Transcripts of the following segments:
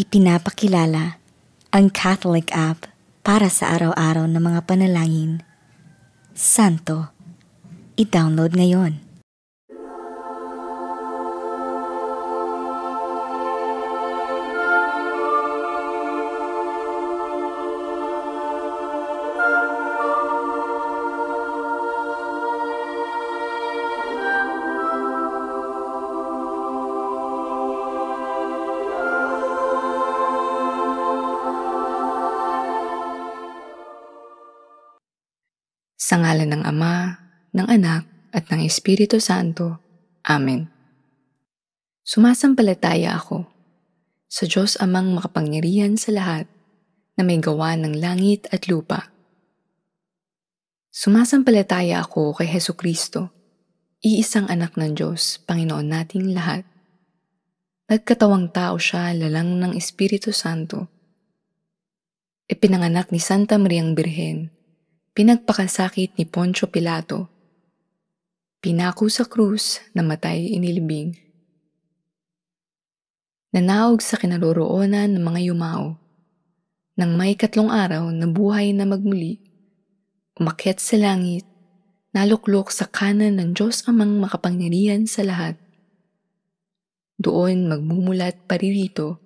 Ipinapakilala ang Catholic app para sa araw-araw na mga panalangin. Santo, i-download ngayon. Sa ngalan ng Ama, ng Anak, at ng Espiritu Santo. Amen. Sumasampalataya ako sa Diyos amang makapangyarihan sa lahat na may gawa ng langit at lupa. Sumasampalataya ako kay Heso Kristo, iisang anak ng Diyos, Panginoon nating lahat. Nagkatawang tao siya lalang ng Espiritu Santo. Ipinanganak ni Santa Mariang Birhen pinagpakasakit ni Poncio Pilato. Pinako sa krus na matay inilibing. Nanaog sa kinaroroonan ng mga yumao. Nang may katlong araw na buhay na magmuli, umakyat sa langit, naluklok sa kanan ng Diyos amang makapangyarihan sa lahat. Doon magmumulat paririto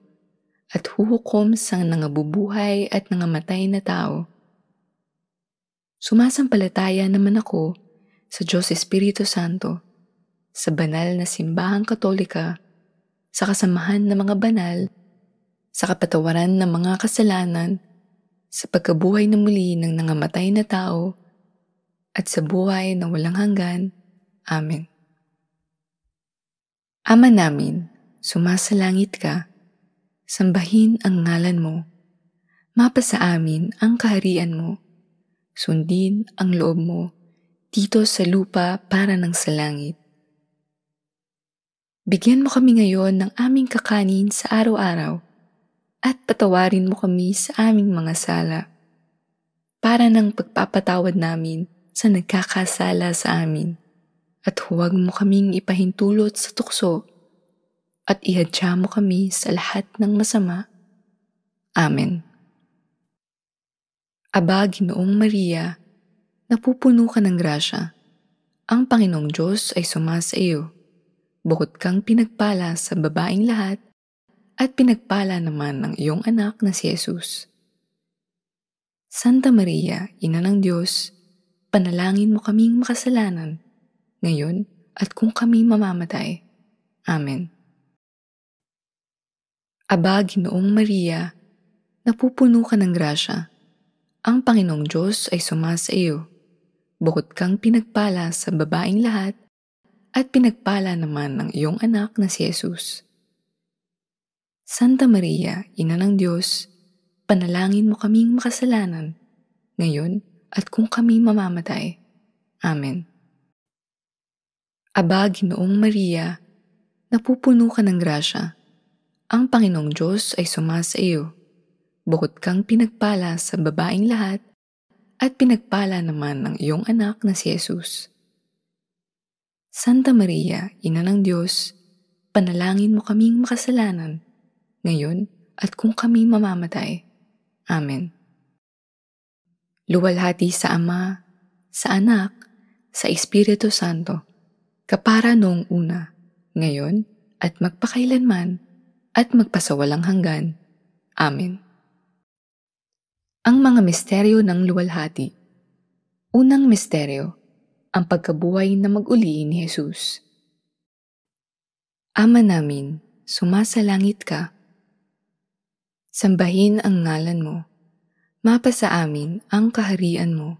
at huhukom sa nangabubuhay at nangamatay na tao Sumasampalataya naman ako sa Diyos Espiritu Santo, sa banal na simbahang katolika, sa kasamahan ng mga banal, sa kapatawaran ng mga kasalanan, sa pagkabuhay na muli ng nangamatay na tao, at sa buhay na walang hanggan. Amen. Ama namin, sumasalangit ka, sambahin ang ngalan mo, mapasa amin ang kaharian mo, Sundin ang loob mo dito sa lupa para ng sa langit. Bigyan mo kami ngayon ng aming kakanin sa araw-araw at patawarin mo kami sa aming mga sala para ng pagpapatawad namin sa nagkakasala sa amin at huwag mo kaming ipahintulot sa tukso at ihadya mo kami sa lahat ng masama. Amen. Aba, Ginoong Maria, napupuno ka ng grasya. Ang Panginoong Diyos ay sumasa iyo. Bukod kang pinagpala sa babaing lahat, at pinagpala naman ng iyong anak na si Jesus. Santa Maria, Ina ng Diyos, panalangin mo kaming makasalanan, ngayon at kung kami mamamatay. Amen. Aba, Ginoong Maria, napupuno ka ng grasya ang Panginoong Diyos ay suma iyo. Bukod kang pinagpala sa babaing lahat, at pinagpala naman ng iyong anak na si Jesus. Santa Maria, Ina ng Diyos, panalangin mo kaming makasalanan, ngayon at kung kami mamamatay. Amen. Aba, Ginoong Maria, napupuno ka ng grasya. Ang Panginoong Diyos ay suma sa iyo bukod kang pinagpala sa babaing lahat at pinagpala naman ng iyong anak na si Jesus. Santa Maria, Ina ng Diyos, panalangin mo kaming makasalanan, ngayon at kung kami mamamatay. Amen. Luwalhati sa Ama, sa Anak, sa Espiritu Santo, kapara noong una, ngayon at magpakailanman, at magpasawalang hanggan. Amen. Ang mga misteryo ng luwalhati. Unang misteryo, ang pagkabuhay na mag-uli ni Jesus. Ama namin, sumasalangit ka. Sambahin ang ngalan mo. Mapa sa amin ang kaharian mo.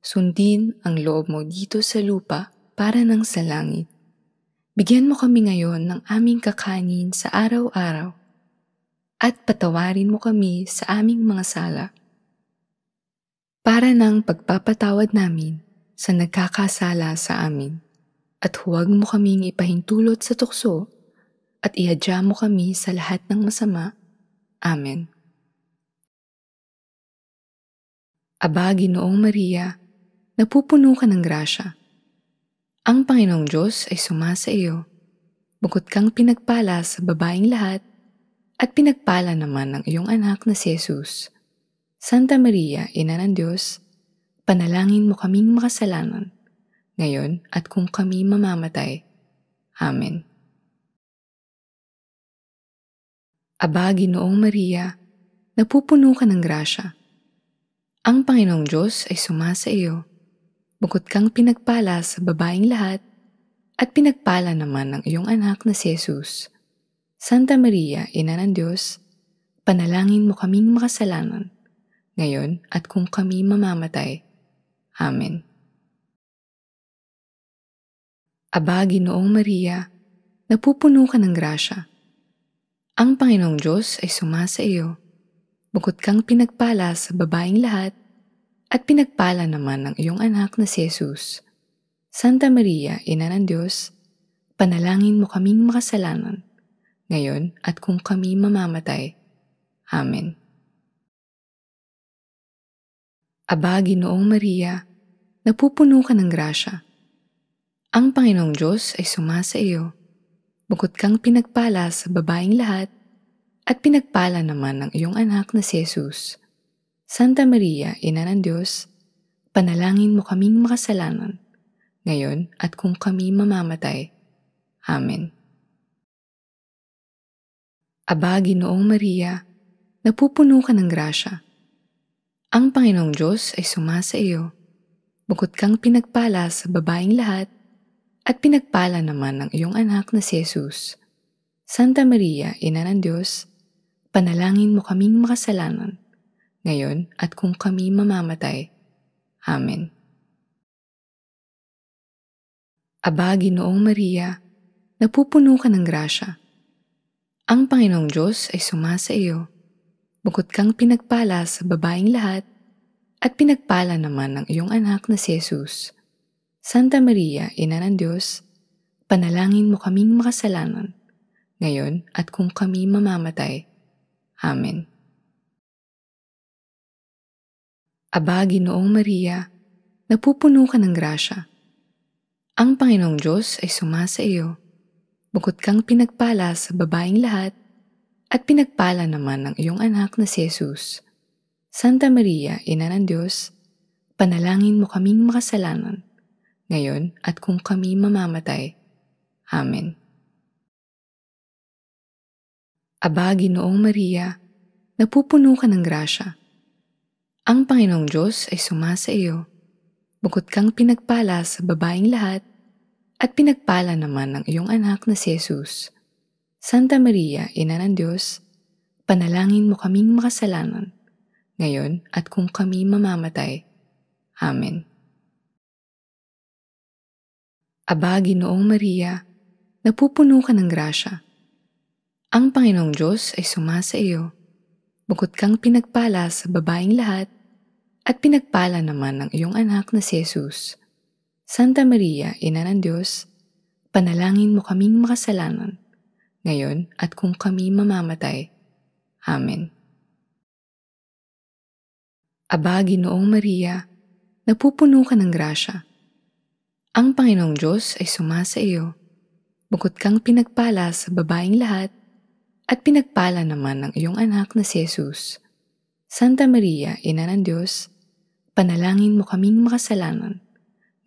Sundin ang loob mo dito sa lupa para ng sa langit. Bigyan mo kami ngayon ng aming kakanin sa araw-araw at patawarin mo kami sa aming mga sala para ng pagpapatawad namin sa nagkakasala sa amin. At huwag mo kaming ipahintulot sa tukso at ihadya mo kami sa lahat ng masama. Amen. Aba, Ginoong Maria, napupuno ka ng grasya. Ang Panginoong Diyos ay suma sa iyo. Bukod kang pinagpala sa babaing lahat, at pinagpala naman ng iyong anak na si Jesus. Santa Maria, Ina ng Diyos, panalangin mo kaming makasalanan, ngayon at kung kami mamamatay. Amen. Aba, Ginoong Maria, napupuno ka ng grasya. Ang Panginoong Diyos ay sumasa iyo. Bukod kang pinagpala sa babaing lahat, at pinagpala naman ng iyong anak na si Jesus. Santa Maria, Ina ng Diyos, panalangin mo kaming makasalanan, ngayon at kung kami mamamatay. Amen. Aba, Ginoong Maria, napupuno ka ng grasya. Ang Panginoong Diyos ay sumasa iyo. Bukod kang pinagpala sa babaing lahat, at pinagpala naman ang iyong anak na si Jesus. Santa Maria, Ina ng Diyos, panalangin mo kaming makasalanan, ngayon at kung kami mamamatay. Amen. Aba, Ginoong Maria, napupuno ka ng grasya. Ang Panginoong Diyos ay sumasa iyo. Bukod kang pinagpala sa babaing lahat, at pinagpala naman ang iyong anak na si Jesus. Santa Maria, Ina ng Diyos, panalangin mo kaming makasalanan, ngayon at kung kami mamamatay. Amen. Aba, Ginoong Maria, napupuno ka ng grasya. Ang Panginoong Diyos ay suma sa iyo. Bukod kang pinagpala sa babaing lahat, at pinagpala naman ang iyong anak na si Jesus. Santa Maria, Ina ng Diyos, panalangin mo kaming makasalanan, ngayon at kung kami mamamatay. Amen. Aba, Ginoong Maria, napupuno ka ng grasya. Ang Panginoong Diyos ay suma sa iyo Bukod kang pinagpala sa babaeng lahat, at pinagpala naman ng iyong anak na si Jesus. Santa Maria, Ina ng Diyos, panalangin mo kaming makasalanan, ngayon at kung kami mamamatay. Amen. Aba, Ginoong Maria, napupuno ka ng grasya. Ang Panginoong Diyos ay sumasa iyo. Bukod kang pinagpala sa babaeng lahat, at pinagpala naman ng iyong anak na si Jesus. Santa Maria, Ina ng Diyos, panalangin mo kaming makasalanan, ngayon at kung kami mamamatay. Amen. Aba, Ginoong Maria, napupuno ka ng grasya. Ang Panginoong Diyos ay sumasa iyo. Bukod kang pinagpala sa babaing lahat, at pinagpala naman ng iyong anak na si Jesus. Santa Maria, Ina ng Diyos, panalangin mo kaming makasalanan, ngayon at kung kami mamamatay. Amen. Aba, Ginoong Maria, napupuno ka ng grasya. Ang Panginoong Diyos ay sumasa iyo. Bukod kang pinagpala sa babaing lahat, at pinagpala naman ang iyong anak na si Jesus. Santa Maria, Ina ng Diyos, panalangin mo kaming makasalanan, ngayon at kung kami mamamatay. Amen. Aba, Ginoong Maria, napupuno ka ng grasya. Ang Panginoong Diyos ay sumasa iyo. Bukod kang pinagpala sa babaing lahat, at pinagpala naman ng iyong anak na si Jesus. Santa Maria, Ina ng Diyos, panalangin mo kaming makasalanan,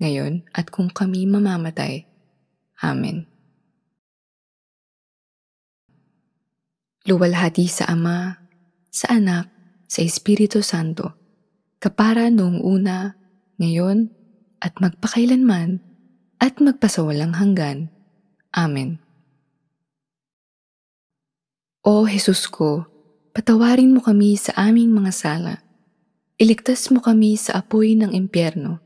ngayon at kung kami mamamatay. Amen. Luwalhati sa Ama, sa Anak, sa Espiritu Santo, kapara noong una, ngayon, at magpakailanman, at magpasawalang hanggan. Amen. O Jesus ko, patawarin mo kami sa aming mga sala. Iligtas mo kami sa apoy ng impyerno.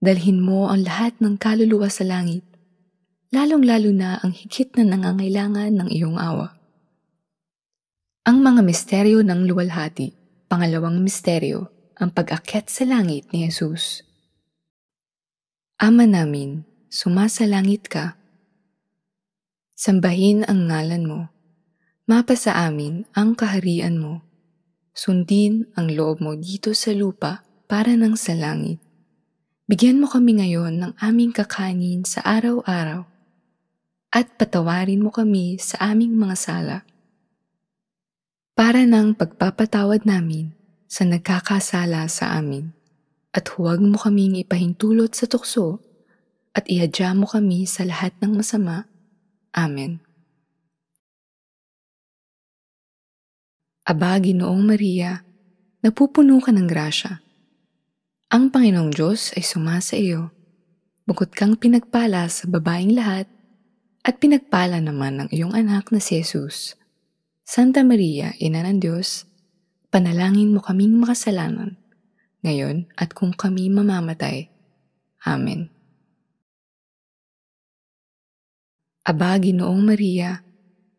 Dalhin mo ang lahat ng kaluluwa sa langit, lalong-lalo na ang higit na nangangailangan ng iyong awa. Ang mga misteryo ng luwalhati, pangalawang misteryo, ang pag-akyat sa langit ni Jesus. Ama namin, sumasalangit ka. Sambahin ang ngalan mo. Mapa sa amin ang kaharian mo. Sundin ang loob mo dito sa lupa para ng sa langit. Bigyan mo kami ngayon ng aming kakanin sa araw-araw at patawarin mo kami sa aming mga sala para ng pagpapatawad namin sa nagkakasala sa amin. At huwag mo kaming ipahintulot sa tukso at ihadya mo kami sa lahat ng masama. Amen. Aba, Ginoong Maria, napupuno ka ng grasya. Ang Panginoong Diyos ay sumasa iyo. Bukod kang pinagpala sa babaing lahat, at pinagpala naman ng iyong anak na si Jesus. Santa Maria, Ina ng Diyos, panalangin mo kaming makasalanan, ngayon at kung kami mamamatay. Amen. Aba, Ginoong Maria,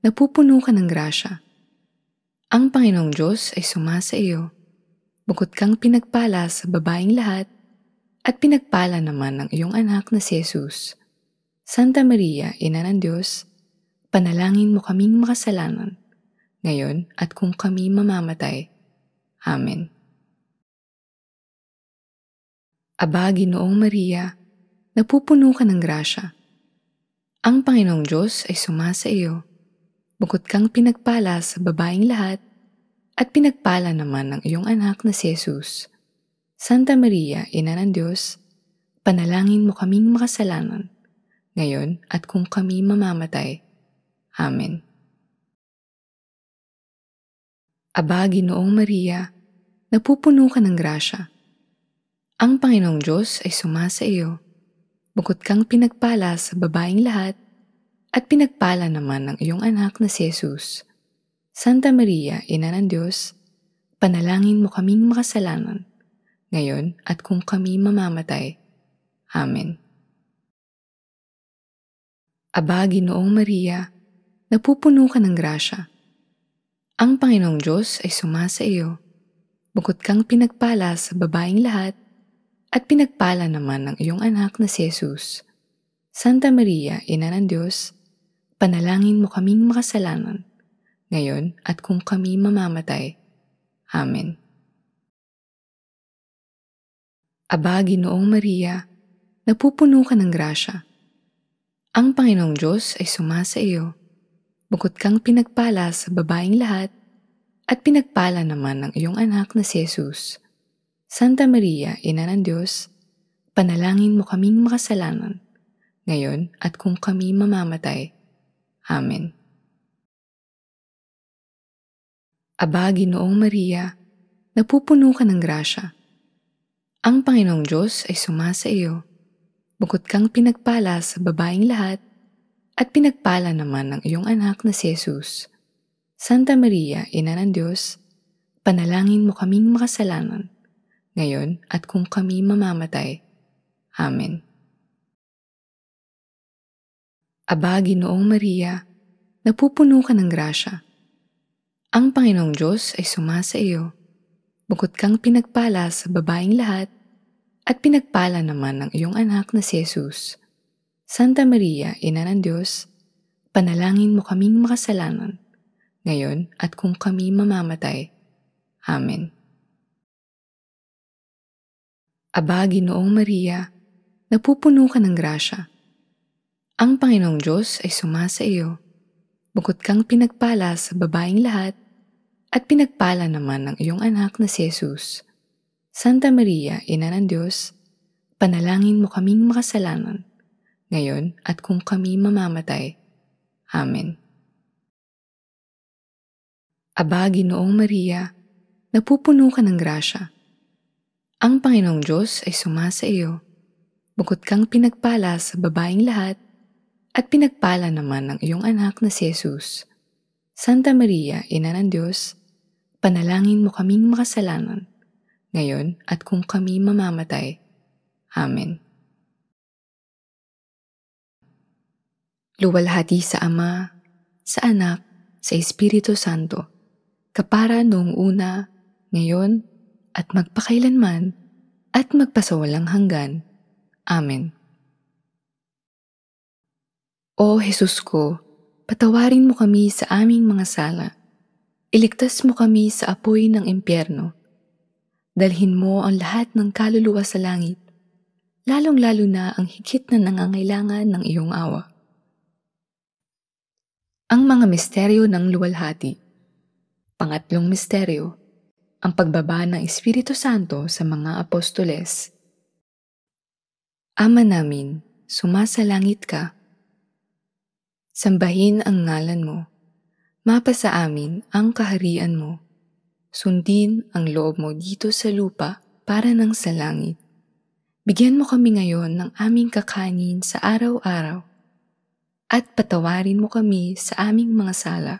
napupuno ka ng grasya. Ang Panginoong Diyos ay sumasa iyo. Bukod kang pinagpala sa babaing lahat, at pinagpala naman ng iyong anak na si Jesus. Santa Maria, Ina ng Diyos, panalangin mo kaming makasalanan, ngayon at kung kami mamamatay. Amen. Aba, Ginoong Maria, napupuno ka ng grasya. Ang Panginoong Diyos ay sumasa iyo. Bukod kang pinagpala sa babaing lahat, at pinagpala naman ng iyong anak na si Jesus. Santa Maria, Ina ng Diyos, panalangin mo kaming makasalanan, ngayon at kung kami mamamatay. Amen. Aba, Ginoong Maria, napupuno ka ng grasya. Ang Panginoong Diyos ay sumasa iyo. Bukod kang pinagpala sa babaing lahat, at pinagpala naman ang iyong anak na si Jesus. Santa Maria, Ina ng Diyos, panalangin mo kaming makasalanan, ngayon at kung kami mamamatay. Amen. Aba, Ginoong Maria, napupuno ka ng grasya. Ang Panginoong Diyos ay suma sa iyo. Bukod kang pinagpala sa babaing lahat, at pinagpala naman ang iyong anak na si Jesus. Santa Maria, Ina ng Diyos, panalangin mo kaming makasalanan, ngayon at kung kami mamamatay. Amen. Aba, Ginoong Maria, napupuno ka ng grasya. Ang Panginoong Diyos ay suma sa iyo Bukod kang pinagpala sa babaing lahat, at pinagpala naman ng iyong anak na si Jesus. Santa Maria, Ina ng Diyos, panalangin mo kaming makasalanan, ngayon at kung kami mamamatay. Amen. Aba, Ginoong Maria, napupuno ka ng grasya. Ang Panginoong Diyos ay sumasa iyo. Bukod kang pinagpala sa babaing lahat, at pinagpala naman ng iyong anak na si Jesus. Santa Maria, Ina ng Diyos, panalangin mo kaming makasalanan, ngayon at kung kami mamamatay. Amen. Aba, Ginoong Maria, napupuno ka ng grasya. Ang Panginoong Diyos ay sumasa iyo. Bukod kang pinagpala sa babaing lahat, at pinagpala naman ng iyong anak na si Jesus. Santa Maria, Ina ng Diyos, panalangin mo kaming makasalanan, ngayon at kung kami mamamatay. Amen. Aba, Ginoong Maria, napupuno ka ng grasya. Ang Panginoong Diyos ay sumasa iyo. Bukod kang pinagpala sa babaing lahat, at pinagpala naman ng iyong anak na si Jesus. Santa Maria, Ina ng Diyos, panalangin mo kaming makasalanan, ngayon at kung kami mamamatay. Amen. Aba, Ginoong Maria, napupuno ka ng grasya. Ang Panginoong Diyos ay sumasa iyo. Bukod kang pinagpala sa babaing lahat, at pinagpala naman ang iyong anak na si Jesus. Santa Maria, Ina ng Diyos, panalangin mo kaming makasalanan, ngayon at kung kami mamamatay. Amen. Luwalhati sa Ama, sa Anak, sa Espiritu Santo, kapara noong una, ngayon, at magpakailanman, at magpasawalang hanggan. Amen. O Jesus ko, patawarin mo kami sa aming mga sala. Iligtas mo kami sa apoy ng impyerno. Dalhin mo ang lahat ng kaluluwa sa langit, lalong-lalo na ang higit na nangangailangan ng iyong awa. Ang mga misteryo ng luwalhati. Pangatlong misteryo, ang pagbaba ng Espiritu Santo sa mga apostoles. Ama namin, sumasalangit ka. Sambahin ang ngalan mo. Mapa sa amin ang kaharian mo. Sundin ang loob mo dito sa lupa para ng sa langit. Bigyan mo kami ngayon ng aming kakanin sa araw-araw at patawarin mo kami sa aming mga sala.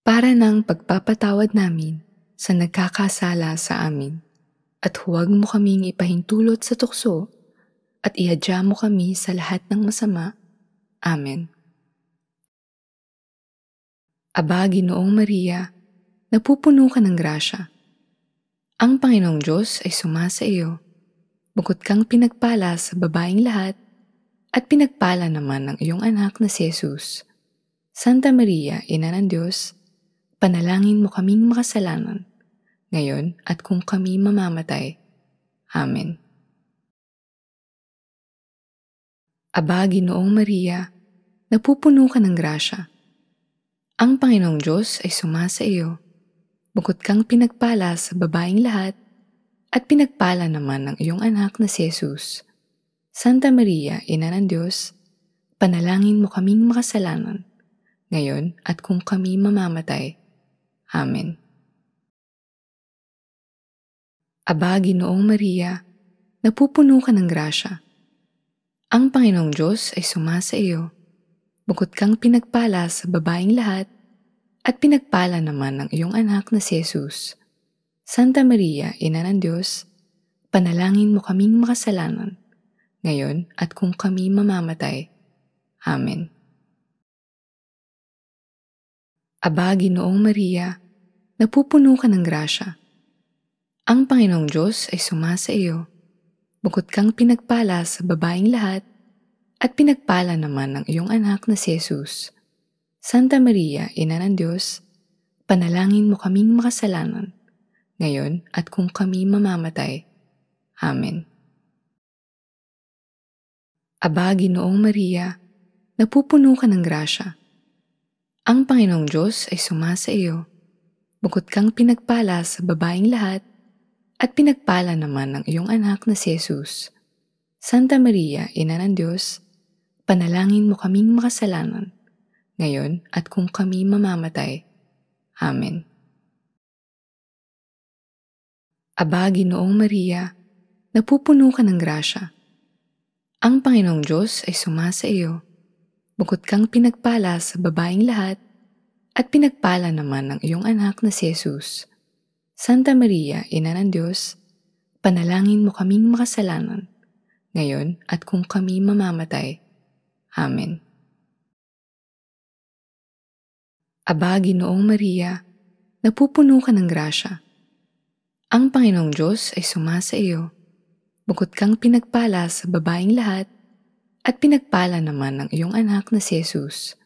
Para ng pagpapatawad namin sa nagkakasala sa amin at huwag mo kaming ipahintulot sa tukso at ihadya mo kami sa lahat ng masama. Amen. Aba, Ginoong Maria, napupuno ka ng grasya. Ang Panginoong Diyos ay suma sa iyo. Bukod kang pinagpala sa babaing lahat at pinagpala naman ng iyong anak na si Jesus. Santa Maria, Ina ng Diyos, panalangin mo kaming makasalanan, ngayon at kung kami mamamatay. Amen. Aba, Ginoong Maria, napupuno ka ng grasya. Ang Panginoong Diyos ay sumasa iyo. Bukod kang pinagpala sa babaing lahat, at pinagpala naman ng iyong anak na si Jesus. Santa Maria, Ina ng Diyos, panalangin mo kaming makasalanan, ngayon at kung kami mamamatay. Amen. Aba, Ginoong Maria, napupuno ka ng grasya. Ang Panginoong Diyos ay sumasa iyo. Bukod kang pinagpala sa babaing lahat, at pinagpala naman ang iyong anak na si Jesus. Santa Maria, Ina ng Diyos, panalangin mo kaming makasalanan, ngayon at kung kami mamamatay. Amen. Aba, Ginoong Maria, napupuno ka ng grasya. Ang Panginoong Diyos ay sumasa iyo. Bukod kang pinagpala sa babaing lahat, at pinagpala naman ang iyong anak na si Jesus. Santa Maria, Ina ng Diyos, panalangin mo kaming makasalanan, ngayon at kung kami mamamatay. Amen. Aba, Ginoong Maria, napupuno ka ng grasya. Ang Panginoong Diyos ay sumasa iyo. Bukod kang pinagpala sa babaing lahat, at pinagpala naman ang iyong anak na si Jesus. Santa Maria, Ina ng Diyos, panalangin mo kaming makasalanan, ngayon at kung kami mamamatay. Amen. Aba, Ginoong Maria, napupuno ka ng grasya ang Panginoong Diyos ay suma sa iyo. Bukod kang pinagpala sa babaing lahat, at pinagpala naman ang iyong anak na si Jesus. Santa Maria, Ina ng Diyos, panalangin mo kaming makasalanan, ngayon at kung kami mamamatay. Amen. Aba, Ginoong Maria, napupuno ka ng grasya. Ang Panginoong Diyos ay suma sa iyo bukod kang pinagpala sa babaeng lahat, at pinagpala naman ang iyong anak na si Jesus.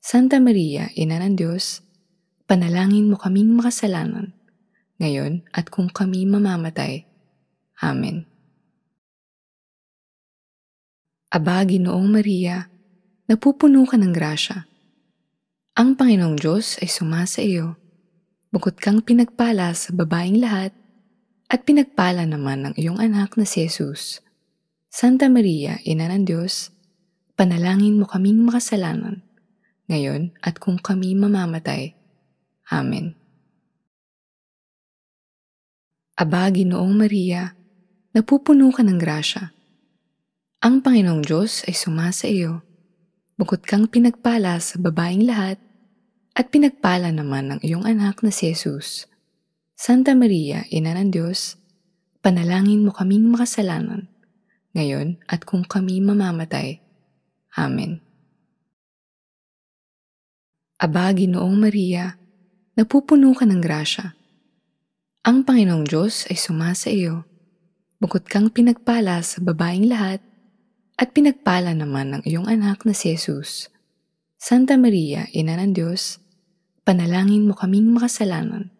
Santa Maria, Ina ng Diyos, panalangin mo kaming makasalanan, ngayon at kung kami mamamatay. Amen. Aba, Ginoong Maria, napupuno ka ng grasya. Ang Panginoong Diyos ay sumasa iyo. Bukod kang pinagpala sa babaeng lahat, at pinagpala naman ng iyong anak na si Jesus. Santa Maria, Ina ng Diyos, panalangin mo kaming makasalanan, ngayon at kung kami mamamatay. Amen. Aba, Ginoong Maria, napupuno ka ng grasya. Ang Panginoong Diyos ay sumasa iyo. Bukod kang pinagpala sa babaing lahat, at pinagpala naman ng iyong anak na si Jesus. Santa Maria, Ina ng Diyos, panalangin mo kaming makasalanan, ngayon at kung kami mamamatay. Amen. Aba, Ginoong Maria, napupuno ka ng grasya. Ang Panginoong Diyos ay sumasa iyo. Bukod kang pinagpala sa babaing lahat, at pinagpala naman ng iyong anak na si Jesus. Santa Maria, Ina ng Diyos, panalangin mo kaming makasalanan,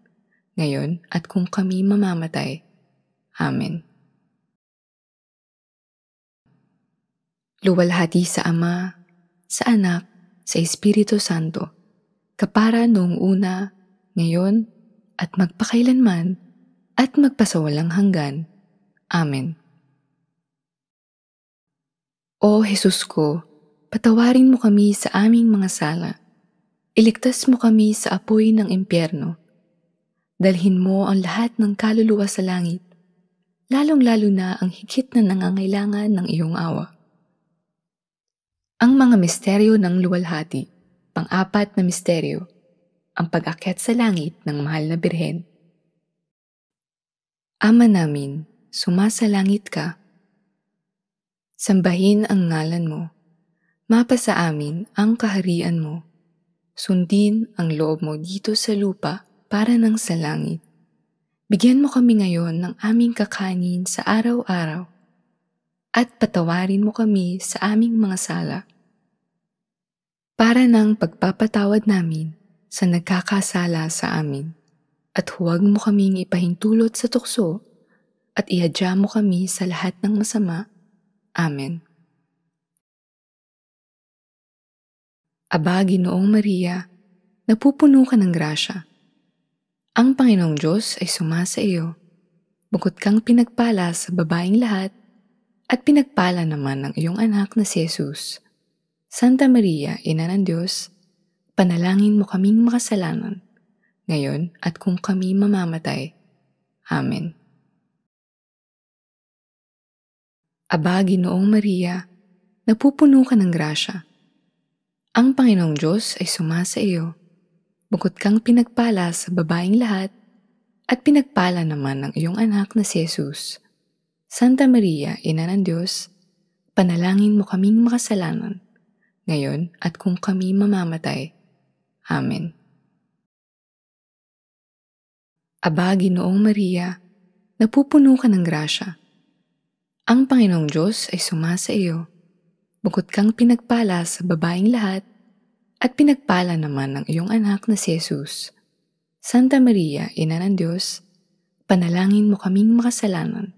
ngayon at kung kami mamamatay. Amen. Luwalhati sa Ama, sa Anak, sa Espiritu Santo, kapara noong una, ngayon, at magpakailanman, at magpasawalang hanggan. Amen. O Jesus ko, patawarin mo kami sa aming mga sala. Iligtas mo kami sa apoy ng impyerno Dalhin mo ang lahat ng kaluluwa sa langit, lalong-lalo na ang higit na nangangailangan ng iyong awa. Ang mga misteryo ng luwalhati, pang-apat na misteryo, ang pag-akyat sa langit ng mahal na birhen. Ama namin, sumasalangit ka. Sambahin ang ngalan mo. Mapa sa amin ang kaharian mo. Sundin ang loob mo dito sa lupa para ng sa langit. Bigyan mo kami ngayon ng aming kakanin sa araw-araw at patawarin mo kami sa aming mga sala para ng pagpapatawad namin sa nagkakasala sa amin. At huwag mo kaming ipahintulot sa tukso at ihadya mo kami sa lahat ng masama. Amen. Aba, Ginoong Maria, napupuno ka ng grasya. Ang Panginoong Diyos ay suma sa iyo. Bukod kang pinagpala sa babaing lahat, at pinagpala naman ang iyong anak na si Jesus. Santa Maria, Ina ng Diyos, panalangin mo kaming makasalanan, ngayon at kung kami mamamatay. Amen. Aba, Ginoong Maria, napupuno ka ng grasya. Ang Panginoong Diyos ay suma sa iyo Bukod kang pinagpala sa babaeng lahat, at pinagpala naman ng iyong anak na si Jesus. Santa Maria, Ina ng Diyos, panalangin mo kaming makasalanan, ngayon at kung kami mamamatay. Amen. Aba, Ginoong Maria, napupuno ka ng grasya. Ang Panginoong Diyos ay sumasa iyo. Bukod kang pinagpala sa babaeng lahat, at pinagpala naman ng iyong anak na si Jesus. Santa Maria, Ina ng Diyos, panalangin mo kaming makasalanan,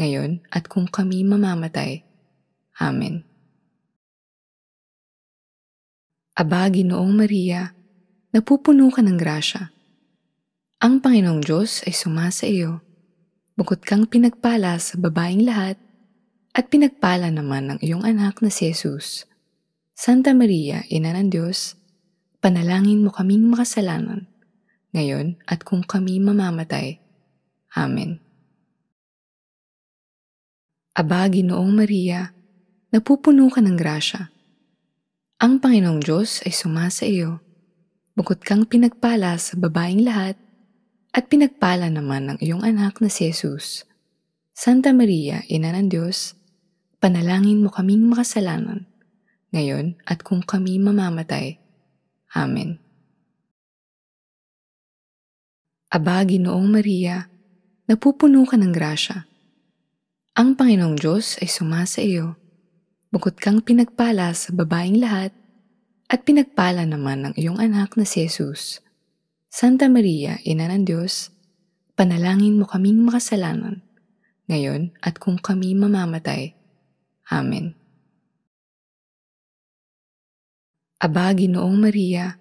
ngayon at kung kami mamamatay. Amen. Aba, Ginoong Maria, napupuno ka ng grasya. Ang Panginoong Diyos ay sumasa iyo. Bukod kang pinagpala sa babaing lahat, at pinagpala naman ng iyong anak na si Jesus. Santa Maria, Ina ng Diyos, panalangin mo kaming makasalanan, ngayon at kung kami mamamatay. Amen. Aba, Ginoong Maria, napupuno ka ng grasya. Ang Panginoong Diyos ay sumasa iyo. Bukod kang pinagpala sa babaing lahat, at pinagpala naman ang iyong anak na si Jesus. Santa Maria, Ina ng Diyos, panalangin mo kaming makasalanan, ngayon at kung kami mamamatay. Amen. Aba, Ginoong Maria, napupuno ka ng grasya. Ang Panginoong Diyos ay sumasa iyo. Bukod kang pinagpala sa babaing lahat, at pinagpala naman ang iyong anak na si Jesus. Santa Maria, Ina ng Diyos, panalangin mo kaming makasalanan, ngayon at kung kami mamamatay. Amen. Aba, Ginoong Maria,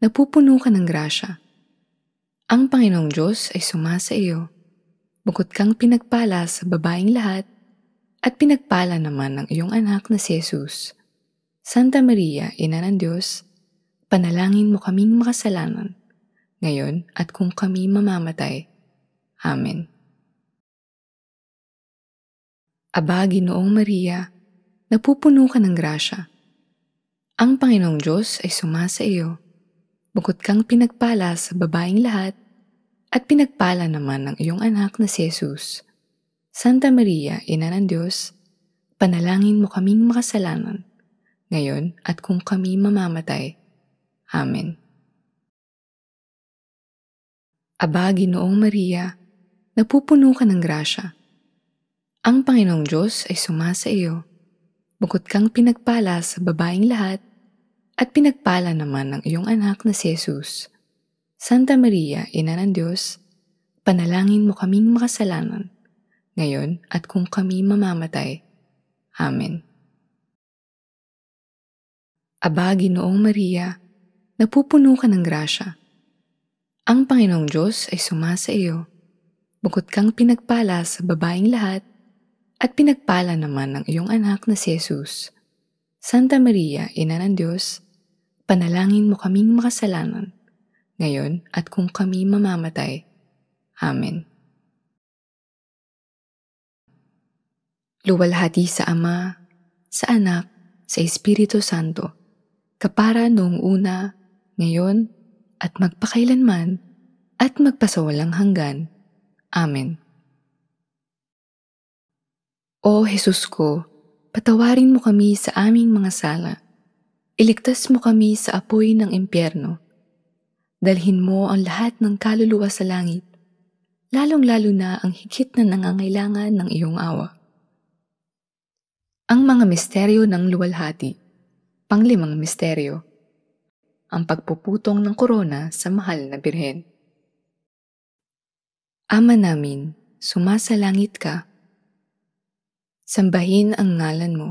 napupuno ka ng grasya. Ang Panginoong Diyos ay sumasa iyo. Bukod kang pinagpala sa babaing lahat, at pinagpala naman ang iyong anak na si Jesus. Santa Maria, Ina ng Diyos, panalangin mo kaming makasalanan, ngayon at kung kami mamamatay. Amen. Aba, Ginoong Maria, napupuno ka ng grasya. Ang Panginoong Diyos ay suma sa iyo. Bukod kang pinagpala sa babaing lahat, at pinagpala naman ang iyong anak na si Jesus. Santa Maria, Ina ng Diyos, panalangin mo kaming makasalanan, ngayon at kung kami mamamatay. Amen. Aba, Ginoong Maria, napupuno ka ng grasya. Ang Panginoong Diyos ay suma sa iyo. Bukod kang pinagpala sa babaing lahat, at pinagpala naman ng iyong anak na si Jesus. Santa Maria, Ina ng Diyos, panalangin mo kaming makasalanan, ngayon at kung kami mamamatay. Amen. Aba, Ginoong Maria, napupuno ka ng grasya. Ang Panginoong Diyos ay sumasa iyo. Bukod kang pinagpala sa babaing lahat, at pinagpala naman ng iyong anak na si Jesus. Santa Maria, Ina ng Diyos, Panalangin mo kaming makasalanan, ngayon at kung kami mamamatay. Amen. Luwalhati sa Ama, sa Anak, sa Espiritu Santo, kapara noong una, ngayon, at magpakailanman, at magpasawalang hanggan. Amen. O Jesus ko, patawarin mo kami sa aming mga sala Iligtas mo kami sa apoy ng impyerno. Dalhin mo ang lahat ng kaluluwa sa langit, lalong-lalo na ang higit na nangangailangan ng iyong awa. Ang mga misteryo ng luwalhati Panglimang misteryo Ang pagpuputong ng korona sa mahal na birhen Ama namin, sumasalangit ka. Sambahin ang ngalan mo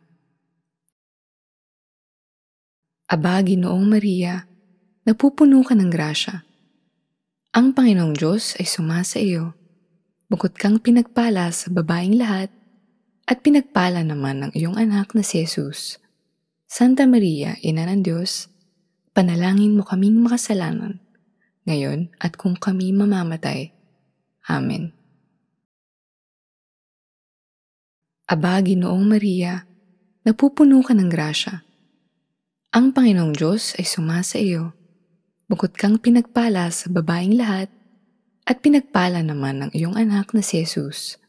Aba, Ginoong Maria, napupuno ka ng grasya. Ang Panginoong Diyos ay sumasa iyo. Bukod kang pinagpala sa babaing lahat, at pinagpala naman ng iyong anak na si Jesus. Santa Maria, Ina ng Diyos, panalangin mo kaming makasalanan, ngayon at kung kami mamamatay. Amen. Aba, Ginoong Maria, napupuno ka ng grasya. Ang Panginoong Diyos ay suma sa iyo. Bukod kang pinagpala sa babaing lahat, at pinagpala naman ang iyong anak na si Jesus.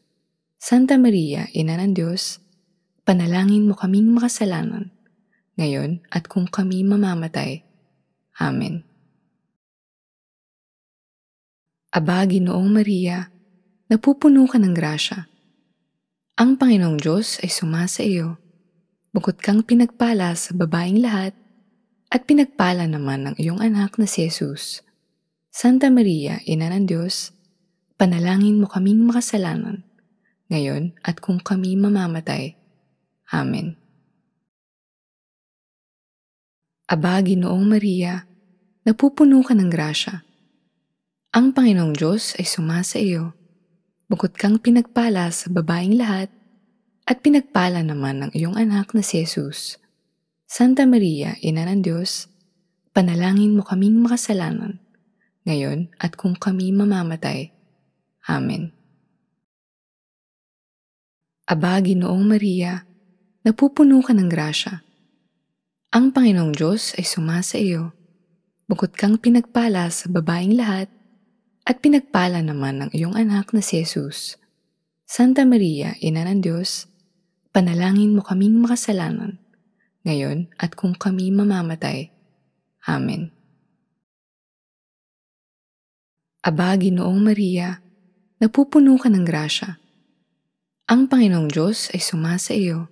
Santa Maria, Ina ng Diyos, panalangin mo kaming makasalanan, ngayon at kung kami mamamatay. Amen. Aba, Ginoong Maria, napupuno ka ng grasya. Ang Panginoong Diyos ay suma sa iyo bukod kang pinagpala sa babaeng lahat, at pinagpala naman ng iyong anak na si Jesus. Santa Maria, Ina ng Diyos, panalangin mo kaming makasalanan, ngayon at kung kami mamamatay. Amen. Aba, Ginoong Maria, napupuno ka ng grasya. Ang Panginoong Diyos ay sumasa iyo. Bukod kang pinagpala sa babaeng lahat, at pinagpala naman ng iyong anak na si Jesus. Santa Maria, Ina ng Diyos, panalangin mo kaming makasalanan, ngayon at kung kami mamamatay. Amen. Aba, Ginoong Maria, napupuno ka ng grasya. Ang Panginoong Diyos ay sumasa iyo. Bukod kang pinagpala sa babaing lahat, at pinagpala naman ng iyong anak na si Jesus. Santa Maria, Ina ng Diyos, panalangin mo kaming makasalanan, ngayon at kung kami mamamatay. Amen. Aba, Ginoong Maria, napupuno ka ng grasya. Ang Panginoong Diyos ay sumasa iyo.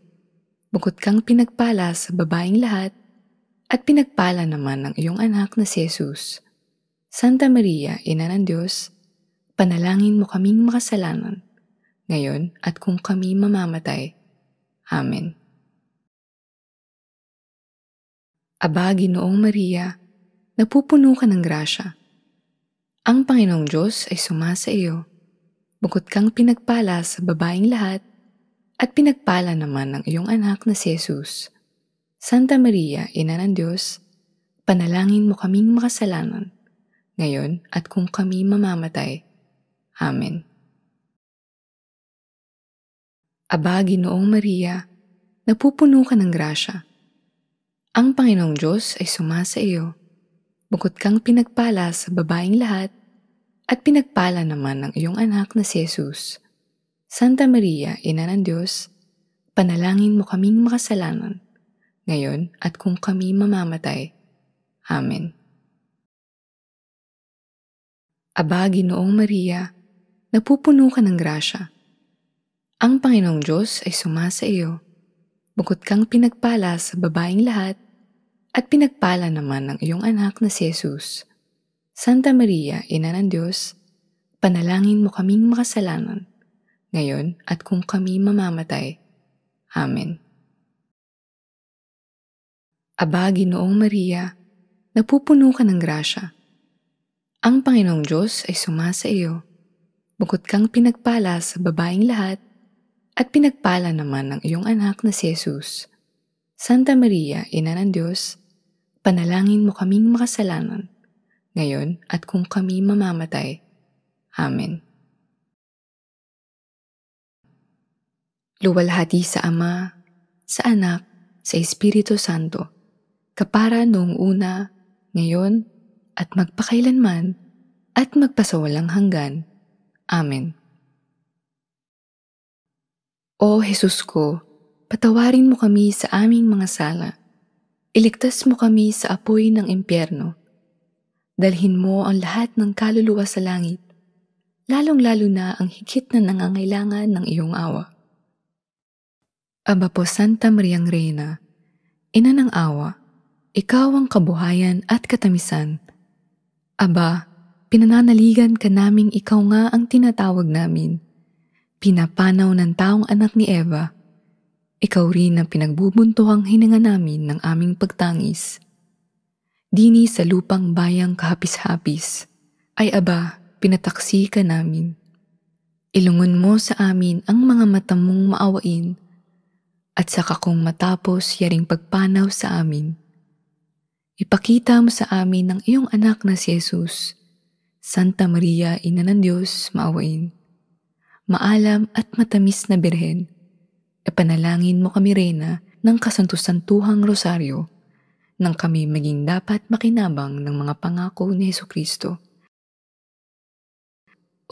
Bukod kang pinagpala sa babaing lahat, at pinagpala naman ang iyong anak na si Jesus. Santa Maria, Ina ng Diyos, panalangin mo kaming makasalanan, ngayon at kung kami mamamatay. Amen. Aba, Ginoong Maria, napupuno ka ng grasya. Ang Panginoong Diyos ay sumasa iyo. Bukod kang pinagpala sa babaing lahat, at pinagpala naman ng iyong anak na si Jesus. Santa Maria, Ina ng Diyos, panalangin mo kaming makasalanan, ngayon at kung kami mamamatay. Amen. Aba, Ginoong Maria, napupuno ka ng grasya. Ang Panginoong Diyos ay sumasa iyo. Bukod kang pinagpala sa babaing lahat, at pinagpala naman ng iyong anak na si Jesus. Santa Maria, Ina ng Diyos, panalangin mo kaming makasalanan, ngayon at kung kami mamamatay. Amen. Aba, Ginoong Maria, napupuno ka ng grasya. Ang Panginoong Diyos ay suma sa iyo. Bukod kang pinagpala sa babaing lahat, at pinagpala naman ang iyong anak na si Jesus. Santa Maria, Ina ng Diyos, panalangin mo kaming makasalanan, ngayon at kung kami mamamatay. Amen. Aba, Ginoong Maria, napupuno ka ng grasya. Ang Panginoong Diyos ay suma sa iyo. Bukod kang pinagpala sa babaing lahat, at pinagpala naman ng iyong anak na si Jesus. Santa Maria, Ina ng Diyos, panalangin mo kaming makasalanan, ngayon at kung kami mamamatay. Amen. Luwalhati sa Ama, sa Anak, sa Espiritu Santo, kapara noong una, ngayon, at magpakailanman, at magpasawalang hanggan. Amen. O Jesus ko, patawarin mo kami sa aming mga sala. Iligtas mo kami sa apoy ng impyerno. Dalhin mo ang lahat ng kaluluwa sa langit, lalong-lalo na ang higit na nangangailangan ng iyong awa. Aba po Santa Mariang Reina, Ina ng awa, ikaw ang kabuhayan at katamisan. Aba, pinananaligan ka naming ikaw nga ang tinatawag namin – Pinapanaw ng taong anak ni Eva. Ikaw rin ang pinagbubuntuhang hininga namin ng aming pagtangis. Dini sa lupang bayang kahapis-hapis, ay aba, pinataksi ka namin. Ilungon mo sa amin ang mga mata mong maawain at sa kakong matapos yaring pagpanaw sa amin. Ipakita mo sa amin ang iyong anak na si Jesus. Santa Maria, Ina ng Diyos, maawain maalam at matamis na birhen, ipanalangin mo kami, Reyna, ng kasantusantuhang rosaryo, nang kami maging dapat makinabang ng mga pangako ni Heso Kristo.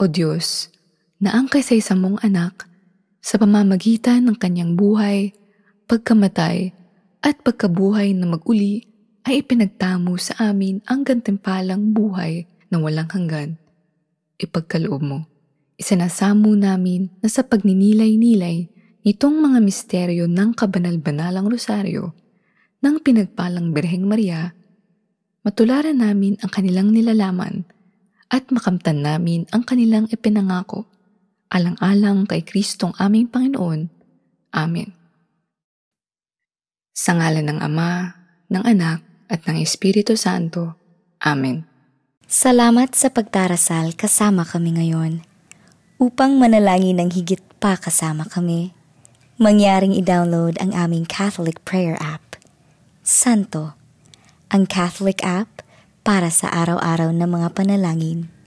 O Diyos, naangkay sa isang mong anak sa pamamagitan ng kanyang buhay, pagkamatay, at pagkabuhay na maguli ay ipinagtamo sa amin ang gantimpalang buhay na walang hanggan. Ipagkaloob mo Isinasamo namin na sa pagninilay-nilay nitong mga misteryo ng kabanal-banalang rosaryo ng pinagpalang Birheng Maria, matularan namin ang kanilang nilalaman at makamtan namin ang kanilang ipinangako alang-alang kay Kristong aming Panginoon. Amen. Sa ngalan ng Ama, ng Anak, at ng Espiritu Santo. Amen. Salamat sa pagdarasal kasama kami ngayon upang manalangin ng higit pa kasama kami. Mangyaring i-download ang aming Catholic Prayer App. Santo, ang Catholic App para sa araw-araw na mga panalangin.